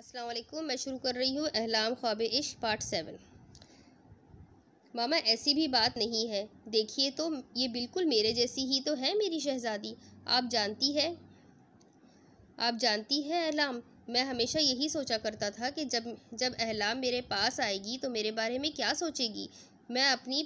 असलकुम मैं शुरू कर रही हूँ अहलाम ख्वाब इश पार्ट सेवन मामा ऐसी भी बात नहीं है देखिए तो ये बिल्कुल मेरे जैसी ही तो है मेरी शहज़ादी आप जानती है आप जानती है अहलाम मैं हमेशा यही सोचा करता था कि जब जब अहलाम मेरे पास आएगी तो मेरे बारे में क्या सोचेगी मैं अपनी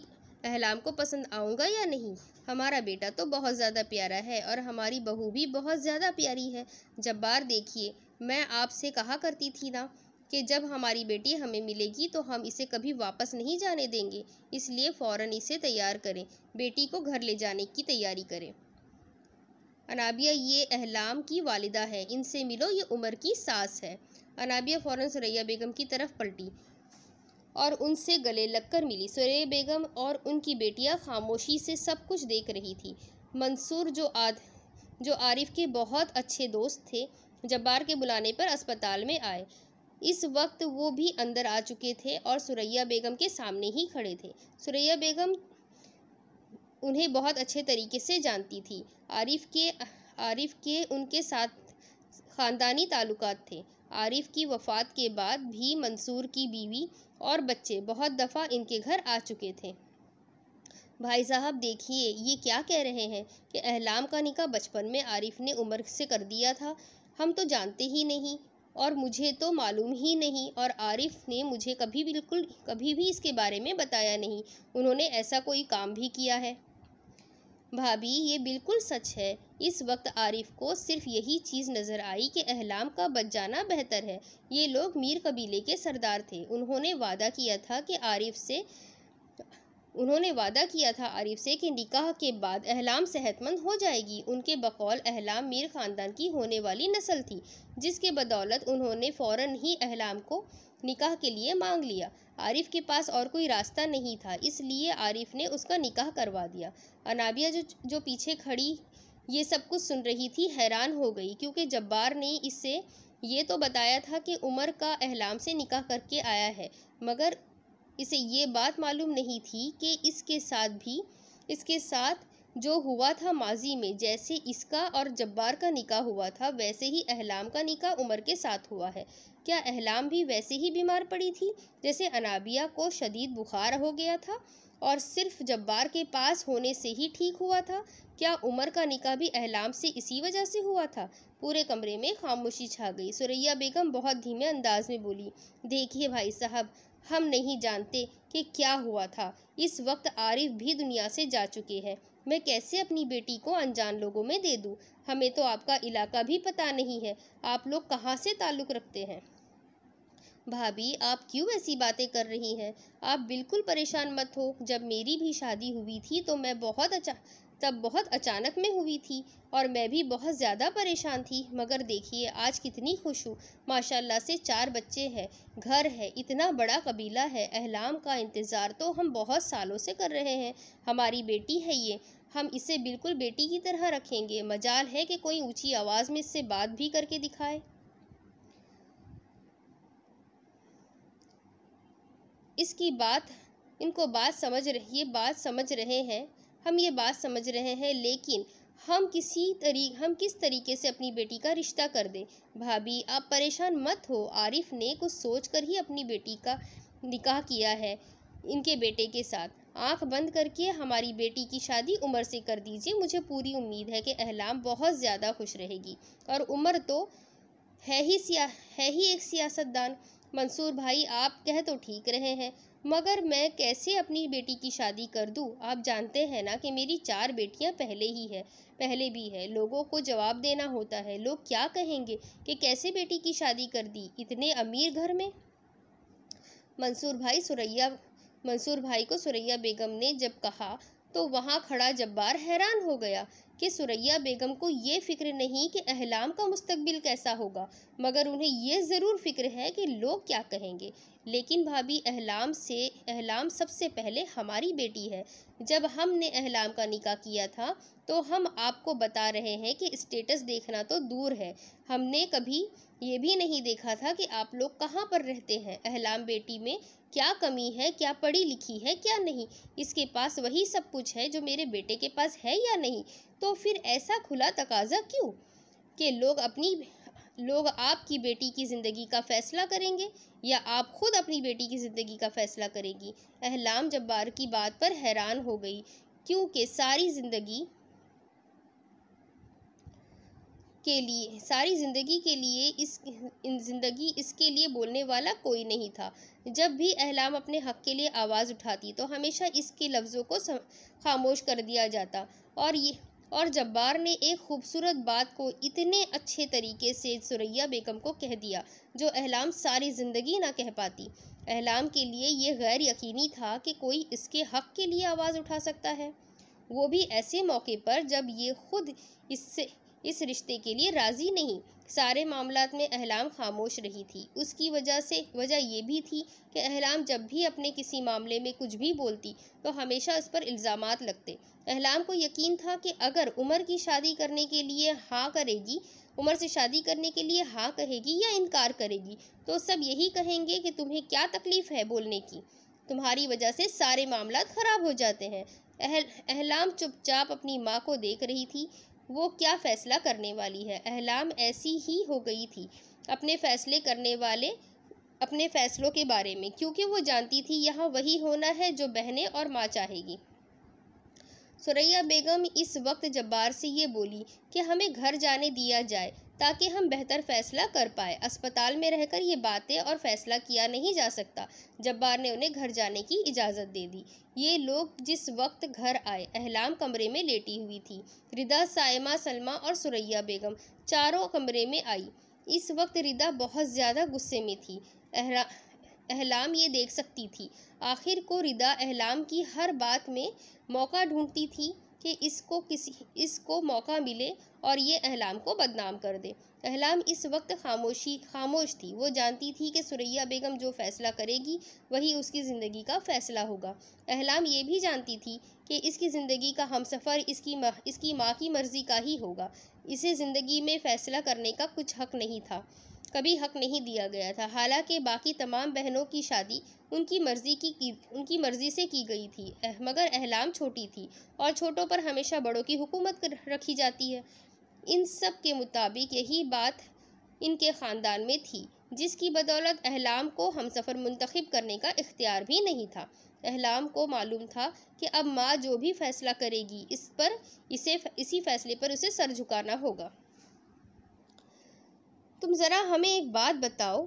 अहलाम को पसंद आऊँगा या नहीं हमारा बेटा तो बहुत ज़्यादा प्यारा है और हमारी बहू भी बहुत ज़्यादा प्यारी है जब बार देखिए मैं आपसे कहा करती थी ना कि जब हमारी बेटी हमें मिलेगी तो हम इसे कभी वापस नहीं जाने देंगे इसलिए फ़ौरन इसे तैयार करें बेटी को घर ले जाने की तैयारी करें अनाबिया ये अहलाम की वालिदा है इनसे मिलो ये उमर की सास है अनाबिया फ़ौरन सुरैया बेगम की तरफ पलटी और उनसे गले लगकर मिली सुरैया बेगम और उनकी बेटियां खामोशी से सब कुछ देख रही थी मंसूर जो आद जो आरिफ के बहुत अच्छे दोस्त थे जब्बार के बुलाने पर अस्पताल में आए इस वक्त वो भी अंदर आ चुके थे और सुरैया बेगम के सामने ही खड़े थे सुरैया बेगम उन्हें बहुत अच्छे तरीके से जानती थी आरिफ के आरिफ के उनके साथ ख़ानदानी ताल्लुकात थे आरिफ की वफ़ात के बाद भी मंसूर की बीवी और बच्चे बहुत दफ़ा इनके घर आ चुके थे भाई साहब देखिए ये क्या कह रहे हैं कि अहलाम का निका बचपन में आरिफ ने उम्र से कर दिया था हम तो जानते ही नहीं और मुझे तो मालूम ही नहीं और आरिफ ने मुझे कभी बिल्कुल कभी भी इसके बारे में बताया नहीं उन्होंने ऐसा कोई काम भी किया है भाभी ये बिल्कुल सच है इस वक्त आरिफ को सिर्फ यही चीज़ नज़र आई कि अहलाम का बच जाना बेहतर है ये लोग मीर कबीले के सरदार थे उन्होंने वादा किया था कि आरिफ से उन्होंने वादा किया था आरिफ से कि निकाह के बाद अहलाम सेहतमंद हो जाएगी उनके बकौल अहलाम मीर ख़ानदान की होने वाली नस्ल थी जिसके बदौलत उन्होंने फ़ौर ही अहलाम को निकाह के लिए मांग लिया आरिफ के पास और कोई रास्ता नहीं था इसलिए आरिफ ने उसका निकाह करवा दिया अनाबिया जो जो पीछे खड़ी ये सब कुछ सुन रही थी हैरान हो गई क्योंकि जब्बार ने इससे ये तो बताया था कि उमर का अहलाम से निकाह करके आया है मगर इसे ये बात मालूम नहीं थी कि इसके साथ भी इसके साथ जो हुआ था माजी में जैसे इसका और जब्बार का निकाह हुआ था वैसे ही अहलाम का निकाह उमर के साथ हुआ है क्या अहलाम भी वैसे ही बीमार पड़ी थी जैसे अनाबिया को शदीद बुखार हो गया था और सिर्फ जब्बार के पास होने से ही ठीक हुआ था क्या उमर का निकाह भी अहलाम से इसी वजह से हुआ था पूरे कमरे में खामोशी छा गई सुरैया बेगम बहुत धीमे अंदाज में बोली देखिए भाई साहब हम नहीं जानते कि क्या हुआ था इस वक्त आरिफ भी दुनिया से जा चुके हैं मैं कैसे अपनी बेटी को अनजान लोगों में दे दूँ हमें तो आपका इलाका भी पता नहीं है आप लोग कहाँ से ताल्लुक़ रखते हैं भाभी आप क्यों ऐसी बातें कर रही हैं आप बिल्कुल परेशान मत हो जब मेरी भी शादी हुई थी तो मैं बहुत अच्छा तब बहुत अचानक में हुई थी और मैं भी बहुत ज़्यादा परेशान थी मगर देखिए आज कितनी खुश हूँ माशाल्लाह से चार बच्चे हैं घर है इतना बड़ा कबीला है अहलाम का इंतज़ार तो हम बहुत सालों से कर रहे हैं हमारी बेटी है ये हम इसे बिल्कुल बेटी की तरह रखेंगे मजाल है कि कोई ऊँची आवाज़ में इससे बात भी करके दिखाए इसकी बात इनको बात समझ रही है बात समझ रहे हैं हम ये बात समझ रहे हैं लेकिन हम किसी तरी हम किस तरीके से अपनी बेटी का रिश्ता कर दें भाभी आप परेशान मत हो आरिफ ने कुछ सोच कर ही अपनी बेटी का निकाह किया है इनके बेटे के साथ आंख बंद करके हमारी बेटी की शादी उमर से कर दीजिए मुझे पूरी उम्मीद है कि अहलाम बहुत ज़्यादा खुश रहेगी और उमर तो है ही सिया है ही एक सियासतदान मंसूर भाई आप कह तो ठीक रहे हैं मगर मैं कैसे अपनी बेटी की शादी कर दूँ आप जानते हैं ना कि मेरी चार बेटियां पहले ही है पहले भी है लोगों को जवाब देना होता है लोग क्या कहेंगे कि कैसे बेटी की शादी कर दी इतने अमीर घर में मंसूर भाई सुरैया मंसूर भाई को सुरैया बेगम ने जब कहा तो वहाँ खड़ा जब्बार हैरान हो गया कि सुरैया बेगम को ये फिक्र नहीं कि अहलाम का मुस्तबिल कैसा होगा मगर उन्हें यह ज़रूर फिक्र है कि लोग क्या कहेंगे लेकिन भाभी अहलाम से अहलाम सबसे पहले हमारी बेटी है जब हमने अहलाम का निकाह किया था तो हम आपको बता रहे हैं कि स्टेटस देखना तो दूर है हमने कभी ये भी नहीं देखा था कि आप लोग कहाँ पर रहते हैं अहलाम बेटी में क्या कमी है क्या पढ़ी लिखी है क्या नहीं इसके पास वही सब कुछ है जो मेरे बेटे के पास है या नहीं तो फिर ऐसा खुला तकाजा क्यों कि लोग अपनी लोग आपकी बेटी की ज़िंदगी का फ़ैसला करेंगे या आप खुद अपनी बेटी की ज़िंदगी का फ़ैसला करेगी अहलाम जब्बार की बात पर हैरान हो गई क्योंकि सारी ज़िंदगी के लिए सारी ज़िंदगी के लिए इस ज़िंदगी इसके लिए बोलने वाला कोई नहीं था जब भी अहलाम अपने हक़ के लिए आवाज़ उठाती तो हमेशा इसके लफ्ज़ों को खामोश कर दिया जाता और ये और जब्बार ने एक खूबसूरत बात को इतने अच्छे तरीके से सुरैया बेगम को कह दिया जो अहलाम सारी ज़िंदगी ना कह पाती अहलाम के लिए यह गैर यकीनी था कि कोई इसके हक़ के लिए आवाज़ उठा सकता है वो भी ऐसे मौके पर जब ये खुद इससे इस रिश्ते के लिए राज़ी नहीं सारे मामलों में अहलाम खामोश रही थी उसकी वजह से वजह यह भी थी कि अहलाम जब भी अपने किसी मामले में कुछ भी बोलती तो हमेशा उस पर इल्ज़ाम लगते अहलाम को यकीन था कि अगर उमर की शादी करने के लिए हाँ करेगी उमर से शादी करने के लिए हाँ कहेगी या इनकार करेगी तो सब यही कहेंगे कि तुम्हें क्या तकलीफ़ है बोलने की तुम्हारी वजह से सारे मामला ख़राब हो जाते हैं अहलाम चुपचाप अपनी माँ को देख रही थी वो क्या फ़ैसला करने वाली है अहलाम ऐसी ही हो गई थी अपने फ़ैसले करने वाले अपने फ़ैसलों के बारे में क्योंकि वो जानती थी यहाँ वही होना है जो बहने और माँ चाहेगी सुरैया बेगम इस वक्त जब्बार से ये बोली कि हमें घर जाने दिया जाए ताकि हम बेहतर फैसला कर पाए अस्पताल में रहकर ये बातें और फैसला किया नहीं जा सकता जब्बार ने उन्हें घर जाने की इजाज़त दे दी ये लोग जिस वक्त घर आए अहलाम कमरे में लेटी हुई थी रिदा सायमा सलमा और सुरैया बेगम चारों कमरे में आई इस वक्त रिदा बहुत ज़्यादा गुस्से में थी अहरा अहलाम ये देख सकती थी आखिर को रिदा अहलाम की हर बात में मौका ढूंढती थी कि इसको किसी इसको मौका मिले और ये अहलाम को बदनाम कर दे अहलाम इस वक्त खामोशी खामोश थी वो जानती थी कि सुरैया बेगम जो फ़ैसला करेगी वही उसकी ज़िंदगी का फ़ैसला होगा अहलाम ये भी जानती थी कि इसकी ज़िंदगी का हम सफ़र इसकी मा, इसकी माँ की मर्ज़ी का ही होगा इसे ज़िंदगी में फ़ैसला करने का कुछ हक नहीं था कभी हक नहीं दिया गया था हालांकि बाकी तमाम बहनों की शादी उनकी मर्ज़ी की, की उनकी मर्ज़ी से की गई थी एह, मगर अहलाम छोटी थी और छोटों पर हमेशा बड़ों की हुकूमत रखी जाती है इन सब के मुताबिक यही बात इनके ख़ानदान में थी जिसकी बदौलत अहलाम को हम सफ़र मंतखब करने का इख्तियार भी नहीं था अहलाम को मालूम था कि अब माँ जो भी फ़ैसला करेगी इस पर इसे इसी फ़ैसले पर उसे सर झुकाना होगा तुम ज़रा हमें एक बात बताओ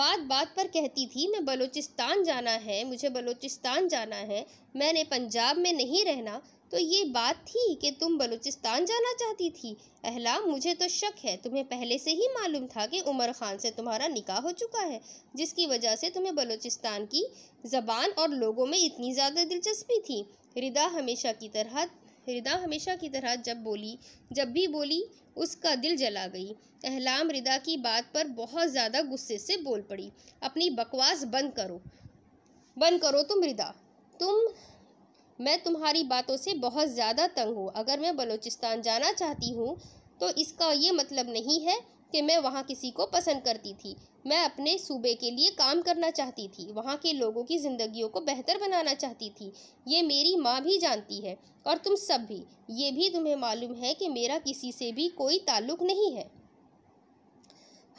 बात बात पर कहती थी मैं बलूचिस्तान जाना है मुझे बलूचिस्तान जाना है मैंने पंजाब में नहीं रहना तो ये बात थी कि तुम बलूचिस्तान जाना चाहती थी अहला मुझे तो शक है तुम्हें पहले से ही मालूम था कि उमर ख़ान से तुम्हारा निकाह हो चुका है जिसकी वजह से तुम्हें बलूचिस्तान की ज़बान और लोगों में इतनी ज़्यादा दिलचस्पी थी रिदा हमेशा की तरह हृदा हमेशा की तरह जब बोली जब भी बोली उसका दिल जला गई अहलाम रिदा की बात पर बहुत ज़्यादा गुस्से से बोल पड़ी अपनी बकवास बंद करो बंद करो तुम रिदा तुम मैं तुम्हारी बातों से बहुत ज़्यादा तंग हूँ अगर मैं बलूचिस्तान जाना चाहती हूँ तो इसका ये मतलब नहीं है कि मैं वहाँ किसी को पसंद करती थी मैं अपने सूबे के लिए काम करना चाहती थी वहाँ के लोगों की ज़िंदगियों को बेहतर बनाना चाहती थी ये मेरी माँ भी जानती है और तुम सब भी ये भी तुम्हें मालूम है कि मेरा किसी से भी कोई ताल्लुक़ नहीं है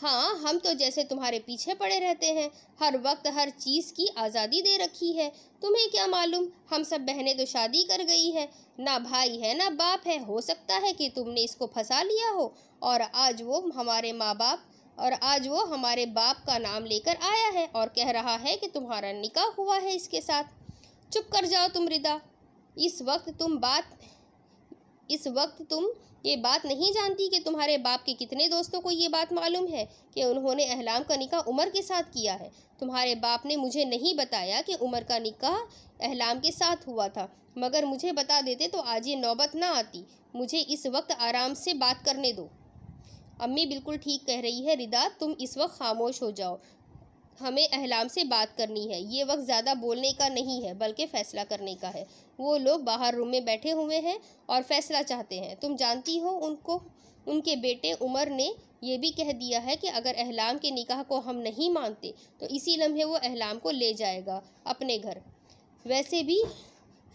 हाँ हम तो जैसे तुम्हारे पीछे पड़े रहते हैं हर वक्त हर चीज़ की आज़ादी दे रखी है तुम्हें क्या मालूम हम सब बहनें तो शादी कर गई हैं ना भाई है ना बाप है हो सकता है कि तुमने इसको फंसा लिया हो और आज वो हमारे माँ बाप और आज वो हमारे बाप का नाम लेकर आया है और कह रहा है कि तुम्हारा निकाह हुआ है इसके साथ चुप कर जाओ तुम रिदा इस वक्त तुम बात इस वक्त तुम ये बात नहीं जानती कि तुम्हारे बाप के कितने दोस्तों को ये बात मालूम है कि उन्होंने अहलाम का निकाह उमर के साथ किया है तुम्हारे बाप ने मुझे नहीं बताया कि उमर का निकाह अहलाम के साथ हुआ था मगर मुझे बता देते तो आज ये नौबत ना आती मुझे इस वक्त आराम से बात करने दो अम्मी बिल्कुल ठीक कह रही है रिदा तुम इस वक्त खामोश हो जाओ हमें अहलाम से बात करनी है ये वक्त ज़्यादा बोलने का नहीं है बल्कि फ़ैसला करने का है वो लोग बाहर रूम में बैठे हुए हैं और फ़ैसला चाहते हैं तुम जानती हो उनको उनके बेटे उमर ने यह भी कह दिया है कि अगर अहलाम के निकाह को हम नहीं मानते तो इसी लम्हे वो अहलाम को ले जाएगा अपने घर वैसे भी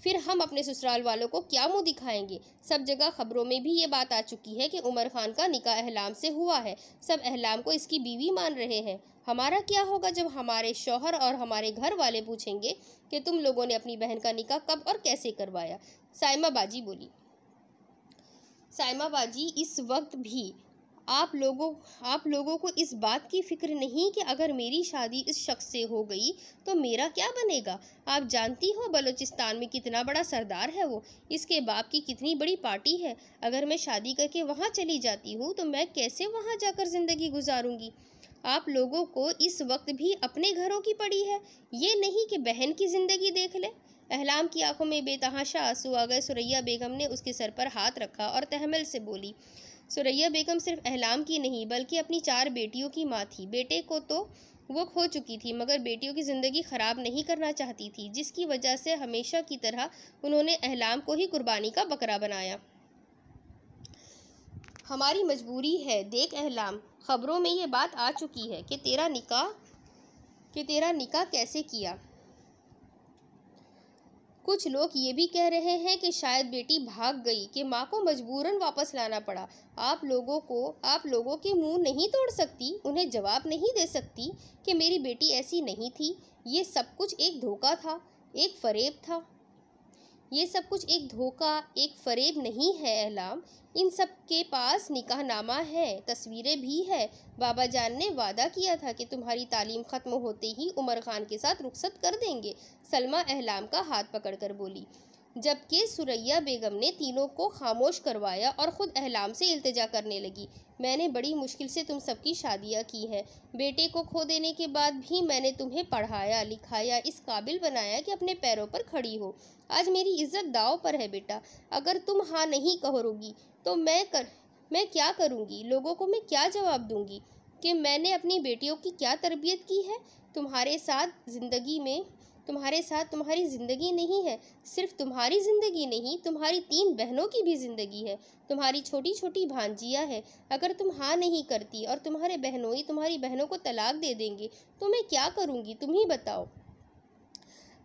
फिर हम अपने ससुराल वालों को क्या मुंह दिखाएंगे सब जगह खबरों में भी ये बात आ चुकी है कि उमर खान का निकाह अहलाम से हुआ है सब अहलाम को इसकी बीवी मान रहे हैं हमारा क्या होगा जब हमारे शौहर और हमारे घर वाले पूछेंगे कि तुम लोगों ने अपनी बहन का निकाह कब और कैसे करवाया साइमा बाजी बोली साइमा बाजी इस वक्त भी आप लोगों आप लोगों को इस बात की फ़िक्र नहीं कि अगर मेरी शादी इस शख्स से हो गई तो मेरा क्या बनेगा आप जानती हो बलूचिस्तान में कितना बड़ा सरदार है वो इसके बाप की कितनी बड़ी पार्टी है अगर मैं शादी करके वहाँ चली जाती हूँ तो मैं कैसे वहाँ जाकर ज़िंदगी गुजारूँगी आप लोगों को इस वक्त भी अपने घरों की पड़ी है ये नहीं कि बहन की ज़िंदगी देख ले अहलाम की आंखों में बेतहाशा आंसू आ गए सुरैया बेगम ने उसके सर पर हाथ रखा और तहमल से बोली सुरैया बेगम सिर्फ अहलाम की नहीं बल्कि अपनी चार बेटियों की माँ थी बेटे को तो वो खो चुकी थी मगर बेटियों की ज़िंदगी ख़राब नहीं करना चाहती थी जिसकी वजह से हमेशा की तरह उन्होंने अहलाम को ही कुर्बानी का बकरा बनाया हमारी मजबूरी है देख अहलाम खबरों में ये बात आ चुकी है कि तेरा निकाह कि तेरा निकाह कैसे किया कुछ लोग ये भी कह रहे हैं कि शायद बेटी भाग गई कि माँ को मजबूरन वापस लाना पड़ा आप लोगों को आप लोगों के मुंह नहीं तोड़ सकती उन्हें जवाब नहीं दे सकती कि मेरी बेटी ऐसी नहीं थी ये सब कुछ एक धोखा था एक फरेब था ये सब कुछ एक धोखा एक फरेब नहीं है अहलाम इन सब के पास निकाहनामा है तस्वीरें भी है बाबा जान ने वादा किया था कि तुम्हारी तालीम ख़त्म होते ही उमर खान के साथ रुखसत कर देंगे सलमा अहलाम का हाथ पकड़कर बोली जबकि सुरैया बेगम ने तीनों को खामोश करवाया और ख़ुद अहलाम से इल्तजा करने लगी मैंने बड़ी मुश्किल से तुम सबकी शादियाँ की हैं बेटे को खो देने के बाद भी मैंने तुम्हें पढ़ाया लिखाया इस काबिल बनाया कि अपने पैरों पर खड़ी हो आज मेरी इज्जत दाव पर है बेटा अगर तुम हाँ नहीं कहोगी तो मैं कर मैं क्या करूँगी लोगों को मैं क्या जवाब दूँगी कि मैंने अपनी बेटियों की क्या तरबियत की है तुम्हारे साथ ज़िंदगी में तुम्हारे साथ तुम्हारी ज़िंदगी नहीं है सिर्फ तुम्हारी ज़िंदगी नहीं तुम्हारी तीन बहनों की भी ज़िंदगी है तुम्हारी छोटी छोटी भांजियाँ हैं अगर तुम हाँ नहीं करती और तुम्हारे बहनों ही तुम्हारी बहनों को तलाक दे देंगे तो मैं क्या करूँगी तुम ही बताओ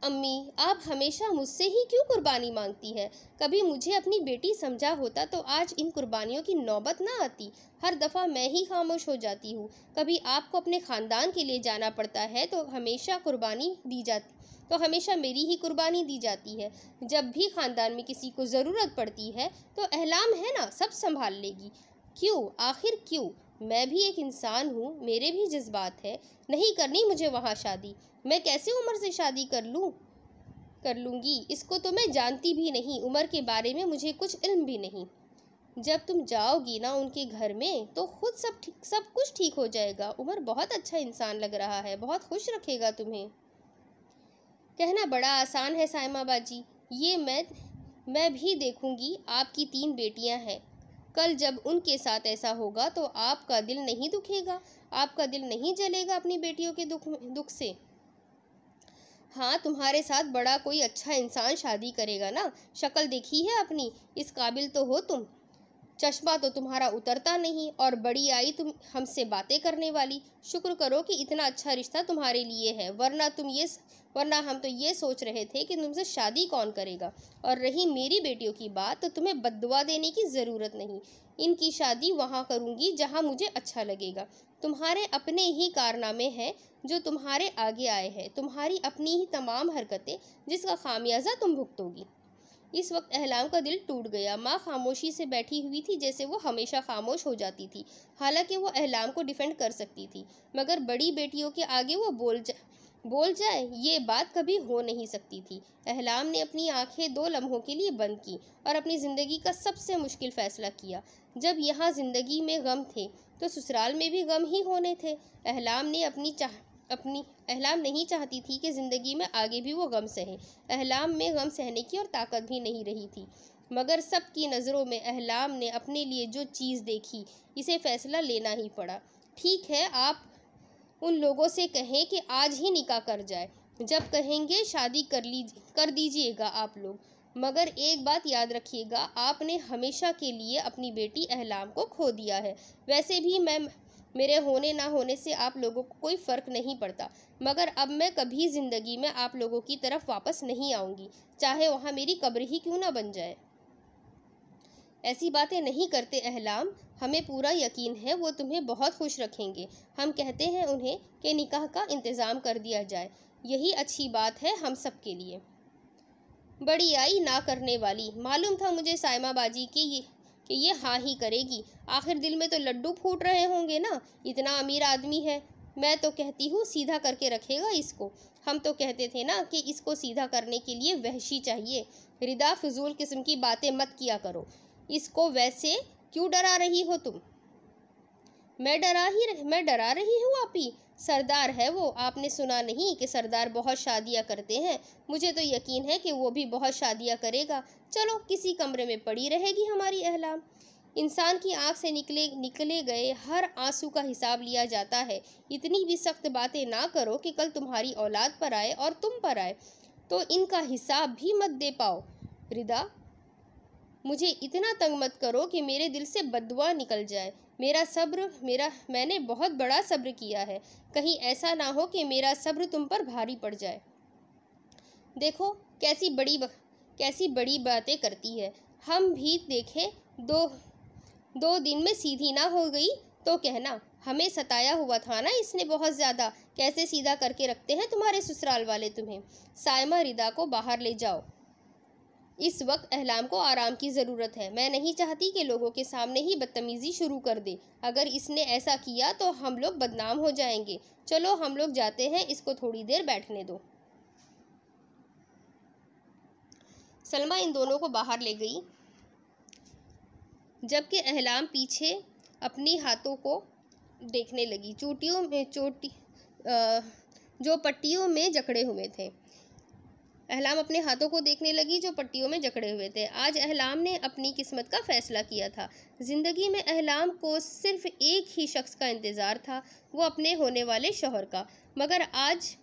अम्मी आप हमेशा मुझसे ही क्यों कुर्बानी मांगती है कभी मुझे अपनी बेटी समझा होता तो आज इन कुर्बानियों की नौबत ना आती हर दफ़ा मैं ही खामोश हो जाती हूँ कभी आपको अपने ख़ानदान के लिए जाना पड़ता है तो हमेशा कुर्बानी दी जाती तो हमेशा मेरी ही कुर्बानी दी जाती है जब भी ख़ानदान में किसी को ज़रूरत पड़ती है तो अहलाम है ना सब संभाल लेगी क्यों आखिर क्यों मैं भी एक इंसान हूँ मेरे भी जज्बात है नहीं करनी मुझे वहाँ शादी मैं कैसे उम्र से शादी कर लूँ कर लूँगी इसको तो मैं जानती भी नहीं उम्र के बारे में मुझे कुछ इल्म भी नहीं जब तुम जाओगी ना उनके घर में तो खुद सब ठीक सब कुछ ठीक हो जाएगा उमर बहुत अच्छा इंसान लग रहा है बहुत खुश रखेगा तुम्हें कहना बड़ा आसान है सायमा बाजी ये मैं मैं भी देखूंगी आपकी तीन बेटियां हैं कल जब उनके साथ ऐसा होगा तो आपका दिल नहीं दुखेगा आपका दिल नहीं जलेगा अपनी बेटियों के दुख दुख से हाँ तुम्हारे साथ बड़ा कोई अच्छा इंसान शादी करेगा ना शक्ल देखी है अपनी इस काबिल तो हो तुम चश्मा तो तुम्हारा उतरता नहीं और बड़ी आई तुम हमसे बातें करने वाली शुक्र करो कि इतना अच्छा रिश्ता तुम्हारे लिए है वरना तुम ये वरना हम तो ये सोच रहे थे कि तुमसे शादी कौन करेगा और रही मेरी बेटियों की बात तो तुम्हें बदवा देने की ज़रूरत नहीं इनकी शादी वहाँ करूँगी जहाँ मुझे अच्छा लगेगा तुम्हारे अपने ही कारनामे हैं जो तुम्हारे आगे आए हैं तुम्हारी अपनी ही तमाम हरकतें जिसका खामियाजा तुम भुगतोगी इस वक्त अहलाम का दिल टूट गया माँ खामोशी से बैठी हुई थी जैसे वो हमेशा खामोश हो जाती थी हालांकि वो अहलाम को डिफेंड कर सकती थी मगर बड़ी बेटियों के आगे वो बोल जा बोल जाए ये बात कभी हो नहीं सकती थी अहलाम ने अपनी आंखें दो लम्हों के लिए बंद की और अपनी ज़िंदगी का सबसे मुश्किल फ़ैसला किया जब यहाँ ज़िंदगी में गम थे तो ससुराल में भी गम ही होने थे अहलाम ने अपनी चाह अपनी अहलाम नहीं चाहती थी कि ज़िंदगी में आगे भी वो गम सहे अहलाम में गम सहने की और ताकत भी नहीं रही थी मगर सब की नज़रों में अहलाम ने अपने लिए जो चीज़ देखी इसे फ़ैसला लेना ही पड़ा ठीक है आप उन लोगों से कहें कि आज ही निकाह कर जाए जब कहेंगे शादी कर लीजिए कर दीजिएगा आप लोग मगर एक बात याद रखिएगा आपने हमेशा के लिए अपनी बेटी अहलाम को खो दिया है वैसे भी मैं मेरे होने ना होने से आप लोगों को कोई फ़र्क नहीं पड़ता मगर अब मैं कभी ज़िंदगी में आप लोगों की तरफ वापस नहीं आऊँगी चाहे वहाँ मेरी कब्र ही क्यों ना बन जाए ऐसी बातें नहीं करते अहलाम हमें पूरा यकीन है वो तुम्हें बहुत खुश रखेंगे हम कहते हैं उन्हें कि निकाह का इंतज़ाम कर दिया जाए यही अच्छी बात है हम सब के लिए बड़ी आई ना करने वाली मालूम था मुझे सायमाबाजी बाजी की कि ये हाँ ही करेगी आखिर दिल में तो लड्डू फूट रहे होंगे ना इतना अमीर आदमी है मैं तो कहती हूँ सीधा करके रखेगा इसको हम तो कहते थे ना कि इसको सीधा करने के लिए वहशी चाहिए रिदा फजूल किस्म की बातें मत किया करो इसको वैसे क्यों डरा रही हो तुम मैं डरा ही रह, मैं डरा रही हूँ आप ही सरदार है वो आपने सुना नहीं कि सरदार बहुत शादियाँ करते हैं मुझे तो यकीन है कि वो भी बहुत शादियाँ करेगा चलो किसी कमरे में पड़ी रहेगी हमारी अहलाम इंसान की आंख से निकले निकले गए हर आंसू का हिसाब लिया जाता है इतनी भी सख्त बातें ना करो कि कल तुम्हारी औलाद पर आए और तुम पर आए तो इनका हिसाब भी मत दे पाओ रिदा मुझे इतना तंग मत करो कि मेरे दिल से बदुआ निकल जाए मेरा सब्र मेरा मैंने बहुत बड़ा सब्र किया है कहीं ऐसा ना हो कि मेरा सब्र तुम पर भारी पड़ जाए देखो कैसी बड़ी कैसी बड़ी बातें करती है हम भी देखें दो दो दिन में सीधी ना हो गई तो कहना हमें सताया हुआ था ना इसने बहुत ज़्यादा कैसे सीधा करके रखते हैं तुम्हारे ससुराल वाले तुम्हें सायमा रिदा को बाहर ले जाओ इस वक्त अहलाम को आराम की ज़रूरत है मैं नहीं चाहती कि लोगों के सामने ही बदतमीज़ी शुरू कर दे अगर इसने ऐसा किया तो हम लोग बदनाम हो जाएंगे चलो हम लोग जाते हैं इसको थोड़ी देर बैठने दो सलमा इन दोनों को बाहर ले गई जबकि अहलाम पीछे अपनी हाथों को देखने लगी चोटियों में चोटी आ, जो पट्टियों में जकड़े हुए थे अहलाम अपने हाथों को देखने लगी जो पट्टियों में जकड़े हुए थे आज अहलाम ने अपनी किस्मत का फैसला किया था ज़िंदगी में अहलाम को सिर्फ एक ही शख्स का इंतज़ार था वो अपने होने वाले शोहर का मगर आज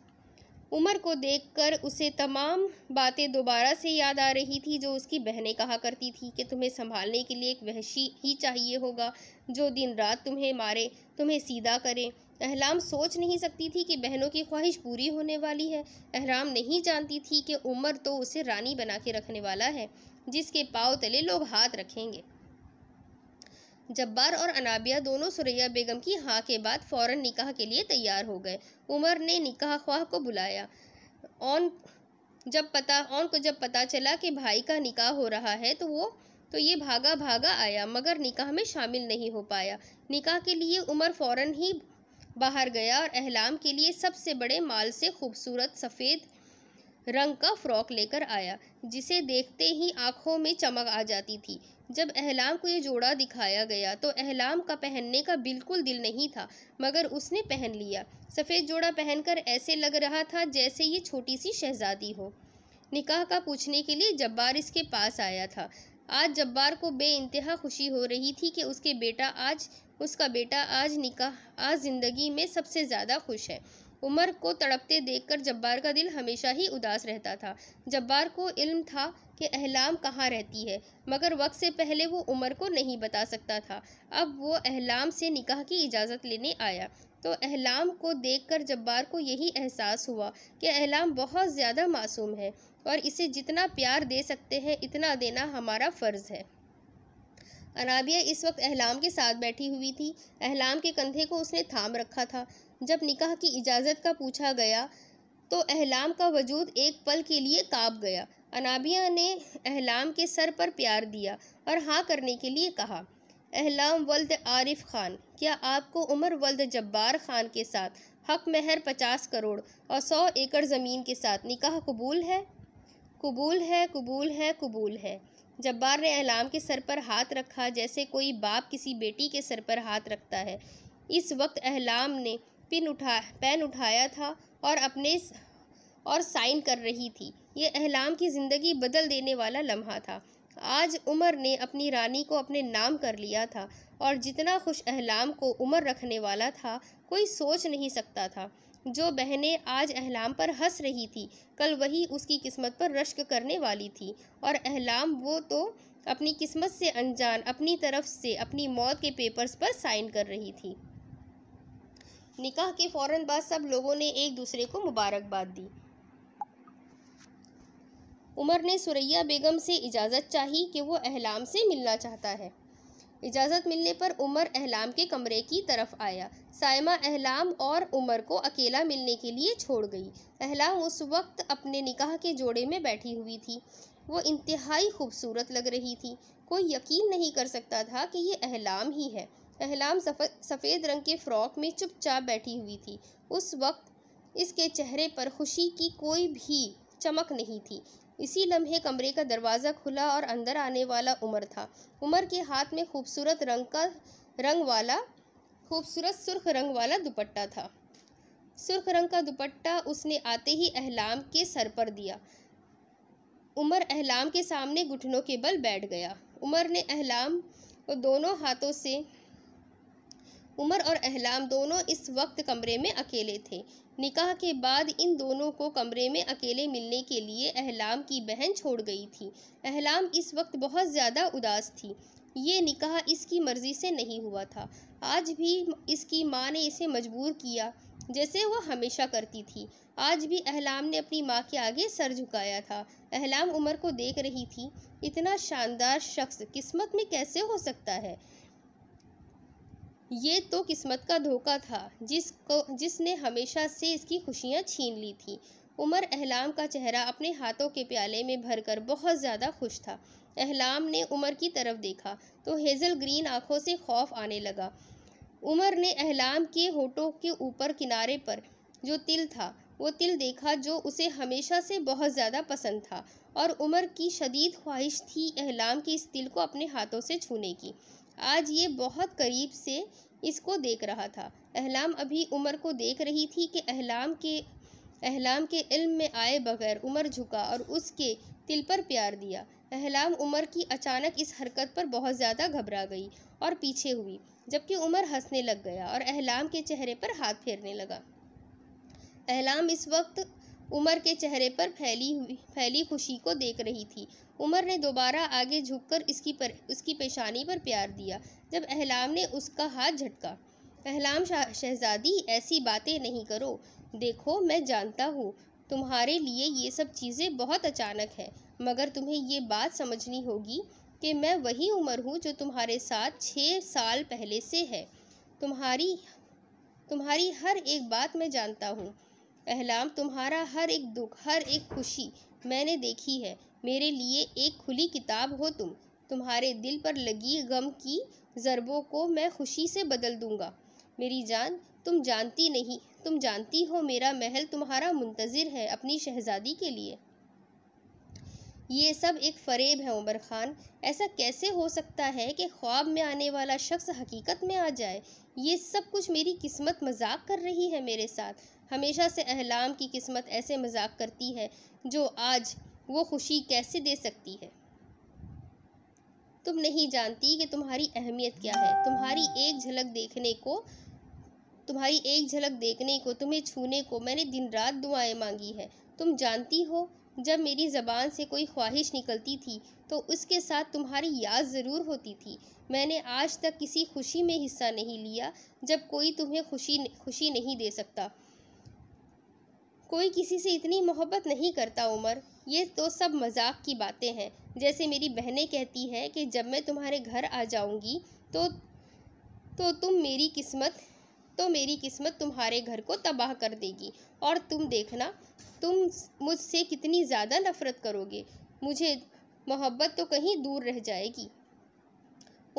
उमर को देखकर उसे तमाम बातें दोबारा से याद आ रही थी जो उसकी बहनें कहा करती थी कि तुम्हें संभालने के लिए एक वहशी ही चाहिए होगा जो दिन रात तुम्हें मारे तुम्हें सीधा करे अहलाम सोच नहीं सकती थी कि बहनों की ख्वाहिश पूरी होने वाली है अहराम नहीं जानती थी कि उमर तो उसे रानी बना के रखने वाला है जिसके पाँव तले लोग हाथ रखेंगे जब्बार और अनाबिया दोनों सुरैया बेगम की हाँ के बाद फौरन निकाह के लिए तैयार हो गए उमर ने निकाह ख्वाह को बुलाया ओन जब पता ओन को जब पता चला कि भाई का निकाह हो रहा है तो वो तो ये भागा भागा आया मगर निकाह में शामिल नहीं हो पाया निकाह के लिए उमर फ़ौर ही बाहर गया और अहलाम के लिए सबसे बड़े माल से खूबसूरत सफ़ेद रंग का फ्रॉक लेकर आया जिसे देखते ही आंखों में चमक आ जाती थी जब अहलाम को ये जोड़ा दिखाया गया तो अहलाम का पहनने का बिल्कुल दिल नहीं था मगर उसने पहन लिया सफ़ेद जोड़ा पहनकर ऐसे लग रहा था जैसे ये छोटी सी शहजादी हो निकाह का पूछने के लिए जब्बार इसके पास आया था आज जब्बार को बे इंतहा खुशी हो रही थी कि उसके बेटा आज उसका बेटा आज निकाह आज ज़िंदगी में सबसे ज़्यादा खुश है उमर को तड़पते देखकर जब्बार का दिल हमेशा ही उदास रहता था जब्बार को इल्म था कि अहलाम कहाँ रहती है मगर वक्त से पहले वो उमर को नहीं बता सकता था अब वो अहलाम से निकाह की इजाज़त लेने आया तो अहलाम को देखकर जब्बार को यही एहसास हुआ कि अहलाम बहुत ज़्यादा मासूम है और इसे जितना प्यार दे सकते हैं इतना देना हमारा फ़र्ज़ है अनाबिया इस वक्त अहलाम के साथ बैठी हुई थी अहलाम के कंधे को उसने थाम रखा था जब निकाह की इजाज़त का पूछा गया तो अहलाम का वजूद एक पल के लिए काँप गया अनाबिया ने अहलाम के सर पर प्यार दिया और हाँ करने के लिए कहा अहलाम वल्द आरिफ खान क्या आपको उमर वल्द जब्बार खान के साथ हक महर पचास करोड़ और सौ एकड़ ज़मीन के साथ निकाह कबूल है कबूल है कबूल है कबूल है जब्बार ने अहलाम के सर पर हाथ रखा जैसे कोई बाप किसी बेटी के सर पर हाथ रखता है इस वक्त अहलाम ने पिन उठा पेन उठाया था और अपने और साइन कर रही थी ये अहलाम की ज़िंदगी बदल देने वाला लम्हा था आज उमर ने अपनी रानी को अपने नाम कर लिया था और जितना खुश अहलाम को उमर रखने वाला था कोई सोच नहीं सकता था जो बहनें आज अहलाम पर हंस रही थी कल वही उसकी किस्मत पर रश्क करने वाली थी और अहलाम वो तो अपनी किस्मत से अनजान अपनी तरफ से अपनी मौत के पेपर्स पर साइन कर रही थी निकाह के फ़ौर बाद सब लोगों ने एक दूसरे को मुबारकबाद दी उमर ने सुरैया बेगम से इजाज़त चाही कि वो अहलाम से मिलना चाहता है इजाज़त मिलने पर उमर अहलाम के कमरे की तरफ आया सायमा अहलाम और उमर को अकेला मिलने के लिए छोड़ गई अहलाम उस वक्त अपने निकाह के जोड़े में बैठी हुई थी वो इंतहाई खूबसूरत लग रही थी कोई यकीन नहीं कर सकता था कि ये अहलाम ही है अहलाम सफ़ेद रंग के फ़्रॉक में चुपचाप बैठी हुई थी उस वक्त इसके चेहरे पर खुशी की कोई भी चमक नहीं थी इसी लम्हे कमरे का दरवाज़ा खुला और अंदर आने वाला उमर था उमर के हाथ में खूबसूरत रंग का रंग वाला खूबसूरत सुर्ख रंग वाला दुपट्टा था सुर्ख रंग का दुपट्टा उसने आते ही अहलाम के सर पर दिया उमर अहलाम के सामने घुटनों के बल बैठ गया उमर ने अहलाम को दोनों हाथों से उमर और अहलाम दोनों इस वक्त कमरे में अकेले थे निकाह के बाद इन दोनों को कमरे में अकेले मिलने के लिए अहलाम की बहन छोड़ गई थी अहलाम इस वक्त बहुत ज़्यादा उदास थी ये निकाह इसकी मर्ज़ी से नहीं हुआ था आज भी इसकी माँ ने इसे मजबूर किया जैसे वह हमेशा करती थी आज भी अहलाम ने अपनी माँ के आगे सर झुकाया था अहलाम उमर को देख रही थी इतना शानदार शख्स किस्मत में कैसे हो सकता है ये तो किस्मत का धोखा था जिसको जिसने हमेशा से इसकी खुशियाँ छीन ली थी उमर अहलाम का चेहरा अपने हाथों के प्याले में भरकर बहुत ज़्यादा खुश था अहलाम ने उमर की तरफ देखा तो हेज़ल ग्रीन आंखों से खौफ आने लगा उमर ने अहलाम के होठों के ऊपर किनारे पर जो तिल था वो तिल देखा जो उसे हमेशा से बहुत ज़्यादा पसंद था और उमर की शदीद ख्वाहिश थी अहलाम के इस तिल को अपने हाथों से छूने की आज ये बहुत करीब से इसको देख रहा था अहलाम अभी उमर को देख रही थी कि अहलाम के अहलाम के इल्म में आए बगैर उमर झुका और उसके तिल पर प्यार दिया अहलाम उमर की अचानक इस हरकत पर बहुत ज़्यादा घबरा गई और पीछे हुई जबकि उमर हंसने लग गया और अहलाम के चेहरे पर हाथ फेरने लगा अहलाम इस वक्त उमर के चेहरे पर फैली हुई फैली खुशी को देख रही थी उमर ने दोबारा आगे झुककर इसकी पर उसकी पेशानी पर प्यार दिया जब अहलाम ने उसका हाथ झटका अहलाम शहजादी ऐसी बातें नहीं करो देखो मैं जानता हूँ तुम्हारे लिए ये सब चीज़ें बहुत अचानक है मगर तुम्हें ये बात समझनी होगी कि मैं वही उम्र हूँ जो तुम्हारे साथ छः साल पहले से है तुम्हारी तुम्हारी हर एक बात मैं जानता हूँ अहलाम तुम्हारा हर एक दुख हर एक खुशी मैंने देखी है मेरे लिए एक खुली किताब हो तुम तुम्हारे दिल पर लगी गम की ज़रबों को मैं खुशी से बदल दूंगा मेरी जान तुम जानती नहीं तुम जानती हो मेरा महल तुम्हारा मुंतज़िर है अपनी शहज़ादी के लिए ये सब एक फरेब है उमर खान ऐसा कैसे हो सकता है कि ख्वाब में आने वाला शख्स हकीकत में आ जाए ये सब कुछ मेरी किस्मत मजाक कर रही है मेरे साथ हमेशा से अहलाम की किस्मत ऐसे मजाक करती है जो आज वो खुशी कैसे दे सकती है तुम नहीं जानती कि तुम्हारी अहमियत क्या है तुम्हारी एक झलक देखने को तुम्हारी एक झलक देखने को तुम्हें छूने को मैंने दिन रात दुआएं मांगी है तुम जानती हो जब मेरी ज़बान से कोई ख्वाहिश निकलती थी तो उसके साथ तुम्हारी याद ज़रूर होती थी मैंने आज तक किसी खुशी में हिस्सा नहीं लिया जब कोई तुम्हें खुशी खुशी नहीं दे सकता कोई किसी से इतनी मोहब्बत नहीं करता उमर ये तो सब मजाक की बातें हैं जैसे मेरी बहनें कहती हैं कि जब मैं तुम्हारे घर आ जाऊंगी तो तो तुम मेरी किस्मत तो मेरी किस्मत तुम्हारे घर को तबाह कर देगी और तुम देखना तुम मुझसे कितनी ज़्यादा नफ़रत करोगे मुझे मोहब्बत तो कहीं दूर रह जाएगी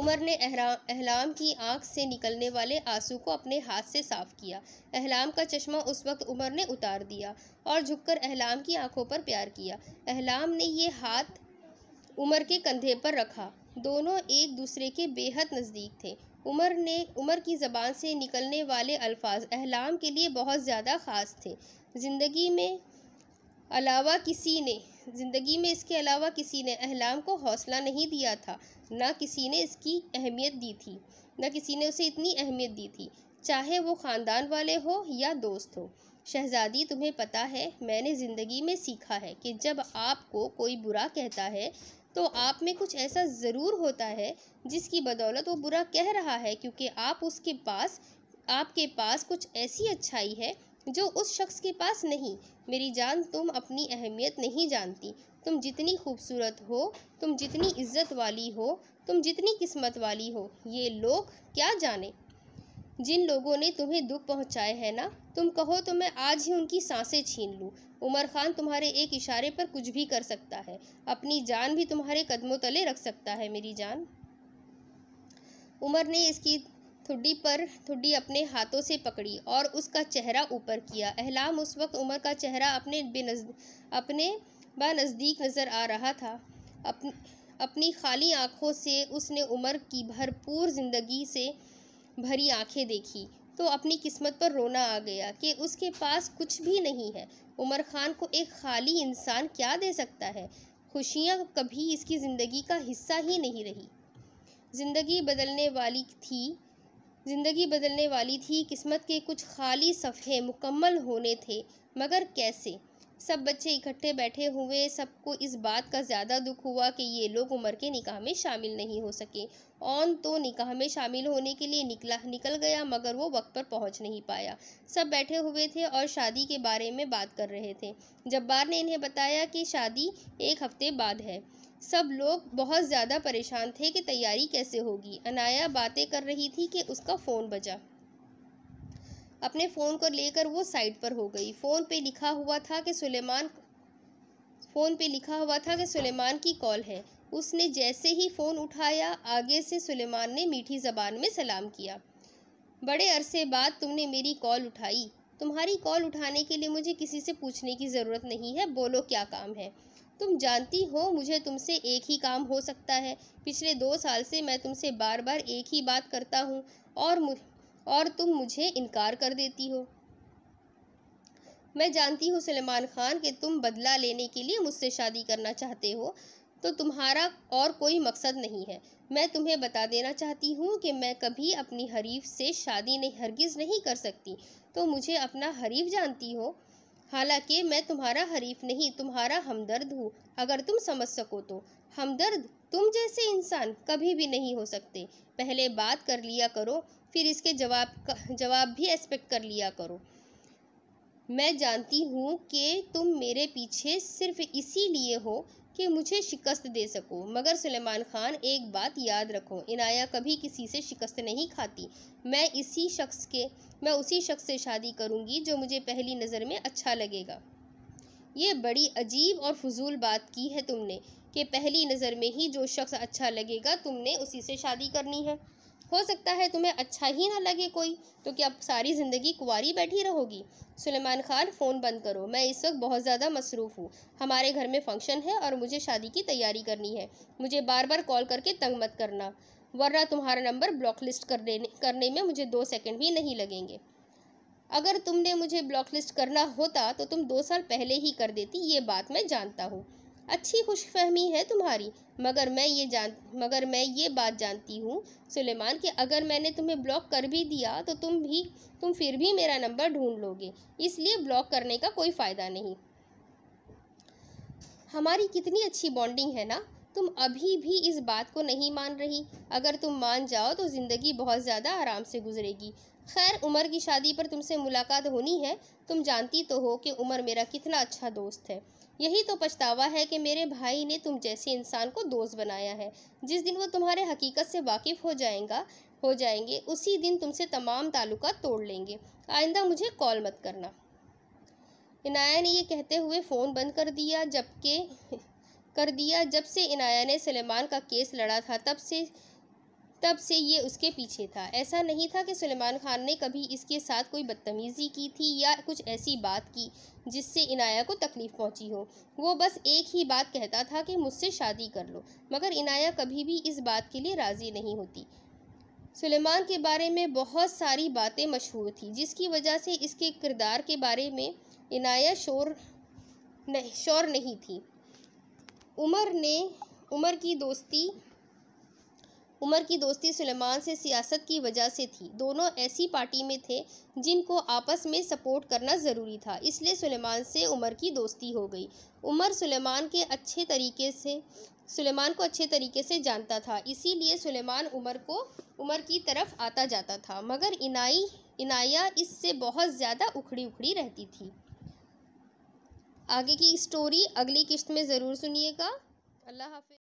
उमर ने अहलाम की आंख से निकलने वाले आंसू को अपने हाथ से साफ किया अहलाम का चश्मा उस वक्त उमर ने उतार दिया और झुककर अहलाम की आंखों पर प्यार किया अहलाम ने ये हाथ उमर के कंधे पर रखा दोनों एक दूसरे के बेहद नज़दीक थे उमर ने उमर की ज़बान से निकलने वाले अल्फाज अहलाम के लिए बहुत ज़्यादा ख़ास थे ज़िंदगी में अलावा किसी ने ज़िंदगी में इसके अलावा किसी ने अहलाम को हौसला नहीं दिया था ना किसी ने इसकी अहमियत दी थी ना किसी ने उसे इतनी अहमियत दी थी चाहे वो ख़ानदान वाले हो या दोस्त हो शहज़ादी तुम्हें पता है मैंने ज़िंदगी में सीखा है कि जब आपको कोई बुरा कहता है तो आप में कुछ ऐसा ज़रूर होता है जिसकी बदौलत वो बुरा कह रहा है क्योंकि आप उसके पास आपके पास कुछ ऐसी अच्छाई है जो उस शख्स के पास नहीं मेरी जान तुम अपनी अहमियत नहीं जानती तुम जितनी खूबसूरत हो तुम जितनी इज्जत वाली हो तुम जितनी किस्मत वाली हो ये लोग क्या जाने जिन लोगों ने तुम्हें दुख पहुंचाए हैं ना तुम कहो तो मैं आज ही उनकी सांसें छीन लूँ उमर खान तुम्हारे एक इशारे पर कुछ भी कर सकता है अपनी जान भी तुम्हारे कदमों तले रख सकता है मेरी जान उमर ने इसकी थुड्डी पर थुड्डी अपने हाथों से पकड़ी और उसका चेहरा ऊपर किया अहलाम उस वक्त उमर का चेहरा अपने बेनज अपने ब नज़दीक नज़र आ रहा था अपन, अपनी खाली आँखों से उसने उमर की भरपूर ज़िंदगी से भरी आँखें देखी तो अपनी किस्मत पर रोना आ गया कि उसके पास कुछ भी नहीं है उमर खान को एक खाली इंसान क्या दे सकता है खुशियाँ कभी इसकी ज़िंदगी का हिस्सा ही नहीं रही ज़िंदगी बदलने वाली थी ज़िंदगी बदलने वाली थी किस्मत के कुछ खाली सफ़े मुकम्मल होने थे मगर कैसे सब बच्चे इकट्ठे बैठे हुए सबको इस बात का ज़्यादा दुख हुआ कि ये लोग उम्र के निकाह में शामिल नहीं हो सके ऑन तो निकाह में शामिल होने के लिए निकला निकल गया मगर वो वक्त पर पहुंच नहीं पाया सब बैठे हुए थे और शादी के बारे में बात कर रहे थे जब्बार ने इन्हें बताया कि शादी एक हफ्ते बाद है सब लोग बहुत ज़्यादा परेशान थे कि तैयारी कैसे होगी अनाया बातें कर रही थी कि उसका फ़ोन बजा अपने फ़ोन को लेकर वो साइड पर हो गई फ़ोन पे लिखा हुआ था कि सुलेमान फ़ोन पे लिखा हुआ था कि सुलेमान की कॉल है उसने जैसे ही फ़ोन उठाया आगे से सुलेमान ने मीठी ज़बान में सलाम किया बड़े अरसे बाद तुमने मेरी कॉल उठाई तुम्हारी कॉल उठाने के लिए मुझे किसी से पूछने की ज़रूरत नहीं है बोलो क्या काम है तुम जानती हो मुझे तुमसे एक ही काम हो सकता है पिछले दो साल से मैं तुमसे बार बार एक ही बात करता हूँ और और तुम मुझे इनकार कर देती हो मैं जानती हूँ सलमान खान कि तुम बदला लेने के लिए मुझसे शादी करना चाहते हो तो तुम्हारा और कोई मकसद नहीं है मैं तुम्हें बता देना चाहती हूँ कि मैं कभी अपनी हरीफ से शादी नहीं हरगिज़ नहीं कर सकती तो मुझे अपना हरीफ जानती हो हालांकि मैं तुम्हारा हरीफ नहीं तुम्हारा हमदर्द हूँ अगर तुम समझ सको तो हमदर्द तुम जैसे इंसान कभी भी नहीं हो सकते पहले बात कर लिया करो फिर इसके जवाब जवाब भी एक्सपेक्ट कर लिया करो मैं जानती हूँ कि तुम मेरे पीछे सिर्फ इसीलिए हो कि मुझे शिकस्त दे सको मगर सलेमान खान एक बात याद रखो इनाया कभी किसी से शिकस्त नहीं खाती मैं इसी शख्स के मैं उसी शख्स से शादी करूँगी जो मुझे पहली नज़र में अच्छा लगेगा ये बड़ी अजीब और फजूल बात की है तुमने कि पहली नज़र में ही जो शख्स अच्छा लगेगा तुमने उसी से शादी करनी है हो सकता है तुम्हें अच्छा ही ना लगे कोई तो क्या अब सारी ज़िंदगी कुंवारी बैठी रहोगी सुलेमान खान फ़ोन बंद करो मैं इस वक्त बहुत ज़्यादा मसरूफ़ हूँ हमारे घर में फंक्शन है और मुझे शादी की तैयारी करनी है मुझे बार बार कॉल करके तंग मत करना वरना तुम्हारा नंबर ब्लॉक लिस्ट कर देने करने में मुझे दो सेकेंड भी नहीं लगेंगे अगर तुमने मुझे ब्लॉक लिस्ट करना होता तो तुम दो साल पहले ही कर देती ये बात मैं जानता हूँ अच्छी खुशफहमी है तुम्हारी मगर मैं ये जान मगर मैं ये बात जानती हूँ सुलेमान कि अगर मैंने तुम्हें ब्लॉक कर भी दिया तो तुम भी तुम फिर भी मेरा नंबर ढूंढ लोगे इसलिए ब्लॉक करने का कोई फ़ायदा नहीं हमारी कितनी अच्छी बॉन्डिंग है ना तुम अभी भी इस बात को नहीं मान रही अगर तुम मान जाओ तो ज़िंदगी बहुत ज़्यादा आराम से गुजरेगी खैर उमर की शादी पर तुमसे मुलाकात होनी है तुम जानती तो हो कि उमर मेरा कितना अच्छा दोस्त है यही तो पछतावा है कि मेरे भाई ने तुम जैसे इंसान को दोस्त बनाया है जिस दिन वो तुम्हारे हकीकत से वाकिफ़ हो जाएगा हो जाएंगे उसी दिन तुमसे तमाम ताल्लुक तोड़ लेंगे आइंदा मुझे कॉल मत करना इनाया ने यह कहते हुए फ़ोन बंद कर दिया जबकि कर दिया जब से इनाया ने सलेमान का केस लड़ा था तब से तब से ये उसके पीछे था ऐसा नहीं था कि सुलेमान खान ने कभी इसके साथ कोई बदतमीज़ी की थी या कुछ ऐसी बात की जिससे इनाया को तकलीफ़ पहुंची हो वो बस एक ही बात कहता था कि मुझसे शादी कर लो मगर इनाया कभी भी इस बात के लिए राज़ी नहीं होती सुलेमान के बारे में बहुत सारी बातें मशहूर थी जिसकी वजह से इसके किरदार के बारे में इनाया शोर नहीं शोर नहीं थी उमर ने उमर की दोस्ती उमर की दोस्ती सुलेमान से सियासत की वजह से थी दोनों ऐसी पार्टी में थे जिनको आपस में सपोर्ट करना ज़रूरी था इसलिए सुलेमान से उमर की दोस्ती हो गई उमर सुलेमान के अच्छे तरीके से सुलेमान को अच्छे तरीके से जानता था इसीलिए सुलेमान उमर को उमर की तरफ आता जाता था मगर इनाई इनाया इससे बहुत ज़्यादा उखड़ी उखड़ी रहती थी आगे की स्टोरी अगली किस्त में ज़रूर सुनिएगा अल्लाह हाफि